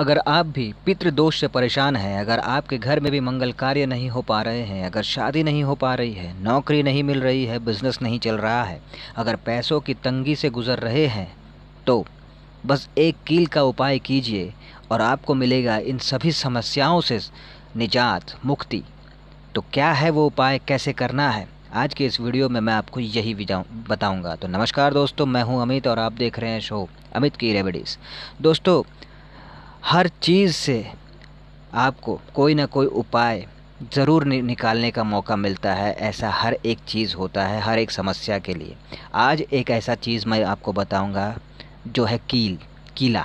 अगर आप भी पितृदोष से परेशान हैं अगर आपके घर में भी मंगल कार्य नहीं हो पा रहे हैं अगर शादी नहीं हो पा रही है नौकरी नहीं मिल रही है बिजनेस नहीं चल रहा है अगर पैसों की तंगी से गुजर रहे हैं तो बस एक कील का उपाय कीजिए और आपको मिलेगा इन सभी समस्याओं से निजात मुक्ति तो क्या है वो उपाय कैसे करना है आज के इस वीडियो में मैं आपको यही बताऊंगा तो नमस्कार दोस्तों मैं हूं अमित और आप देख रहे हैं शो अमित की रेमेडीज़ दोस्तों हर चीज़ से आपको कोई ना कोई उपाय ज़रूर निकालने का मौका मिलता है ऐसा हर एक चीज़ होता है हर एक समस्या के लिए आज एक ऐसा चीज़ मैं आपको बताऊंगा जो है कील कीला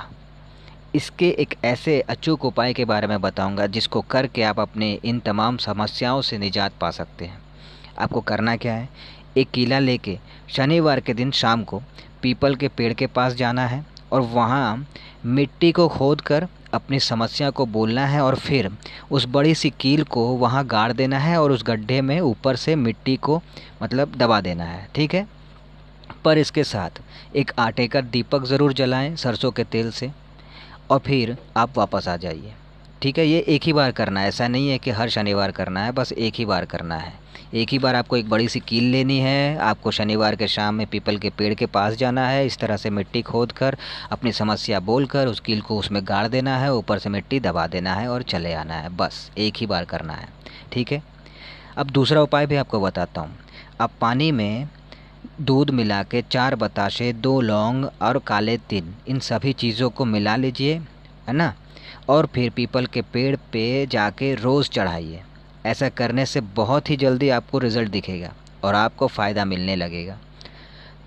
इसके एक ऐसे अचूक उपाय के बारे में बताऊंगा जिसको करके आप अपने इन तमाम समस्याओं से निजात पा सकते हैं आपको करना क्या है एक कीला लेके शनिवार के दिन शाम को पीपल के पेड़ के पास जाना है और वहाँ मिट्टी को खोद कर अपनी समस्या को बोलना है और फिर उस बड़ी सी कील को वहाँ गाड़ देना है और उस गड्ढे में ऊपर से मिट्टी को मतलब दबा देना है ठीक है पर इसके साथ एक आटे का दीपक ज़रूर जलाएं सरसों के तेल से और फिर आप वापस आ जाइए ठीक है ये एक ही बार करना है ऐसा नहीं है कि हर शनिवार करना है बस एक ही बार करना है एक ही बार आपको एक बड़ी सी कील लेनी है आपको शनिवार के शाम में पीपल के पेड़ के पास जाना है इस तरह से मिट्टी खोद कर अपनी समस्या बोल कर उस कील को उसमें गाड़ देना है ऊपर से मिट्टी दबा देना है और चले आना है बस एक ही बार करना है ठीक है अब दूसरा उपाय भी आपको बताता हूँ अब पानी में दूध मिला के चार बताशे दो लौंग और काले तिल इन सभी चीज़ों को मिला लीजिए है ना और फिर पीपल के पेड़ पे जाके रोज़ चढ़ाइए ऐसा करने से बहुत ही जल्दी आपको रिज़ल्ट दिखेगा और आपको फ़ायदा मिलने लगेगा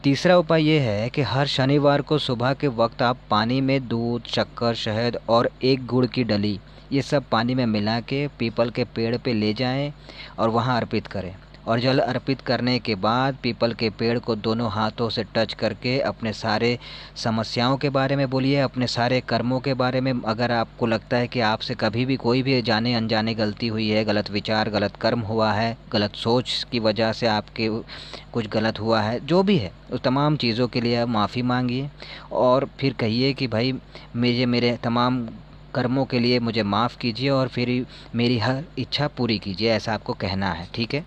तीसरा उपाय यह है कि हर शनिवार को सुबह के वक्त आप पानी में दूध शक्कर शहद और एक गुड़ की डली ये सब पानी में मिला के पीपल के पेड़ पे ले जाएं और वहाँ अर्पित करें और जल अर्पित करने के बाद पीपल के पेड़ को दोनों हाथों से टच करके अपने सारे समस्याओं के बारे में बोलिए अपने सारे कर्मों के बारे में अगर आपको लगता है कि आपसे कभी भी कोई भी जाने अनजाने गलती हुई है गलत विचार गलत कर्म हुआ है गलत सोच की वजह से आपके कुछ गलत हुआ है जो भी है उस तमाम चीज़ों के लिए माफ़ी मांगिए और फिर कहिए कि भाई मुझे मेरे तमाम कर्मों के लिए मुझे माफ़ कीजिए और फिर मेरी हर इच्छा पूरी कीजिए ऐसा आपको कहना है ठीक है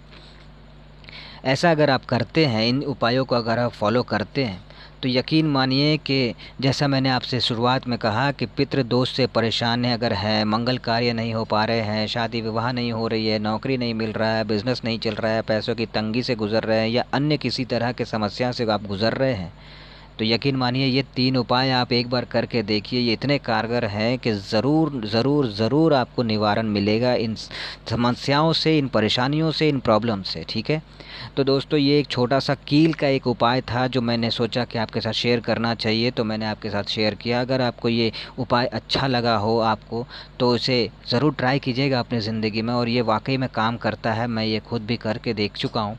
ऐसा अगर आप करते हैं इन उपायों को अगर आप फॉलो करते हैं तो यकीन मानिए कि जैसा मैंने आपसे शुरुआत में कहा कि पितृ दोष से परेशान है अगर हैं मंगल कार्य नहीं हो पा रहे हैं शादी विवाह नहीं हो रही है नौकरी नहीं मिल रहा है बिज़नेस नहीं चल रहा है पैसों की तंगी से गुजर रहे हैं या अन्य किसी तरह के समस्या से आप गुजर रहे हैं तो यकीन मानिए ये तीन उपाय आप एक बार करके देखिए ये इतने कारगर हैं कि ज़रूर ज़रूर ज़रूर आपको निवारण मिलेगा इन समस्याओं से इन परेशानियों से इन प्रॉब्लम से ठीक है तो दोस्तों ये एक छोटा सा कील का एक उपाय था जो मैंने सोचा कि आपके साथ शेयर करना चाहिए तो मैंने आपके साथ शेयर किया अगर आपको ये उपाय अच्छा लगा हो आपको तो इसे ज़रूर ट्राई कीजिएगा अपनी ज़िंदगी में और ये वाकई में काम करता है मैं ये खुद भी करके देख चुका हूँ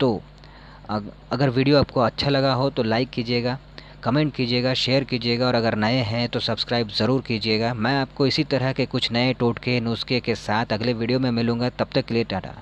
तो अगर वीडियो आपको अच्छा लगा हो तो लाइक कीजिएगा कमेंट कीजिएगा शेयर कीजिएगा और अगर नए हैं तो सब्सक्राइब ज़रूर कीजिएगा मैं आपको इसी तरह के कुछ नए टोटके नुस्खे के साथ अगले वीडियो में मिलूँगा तब तक के लिए टाटा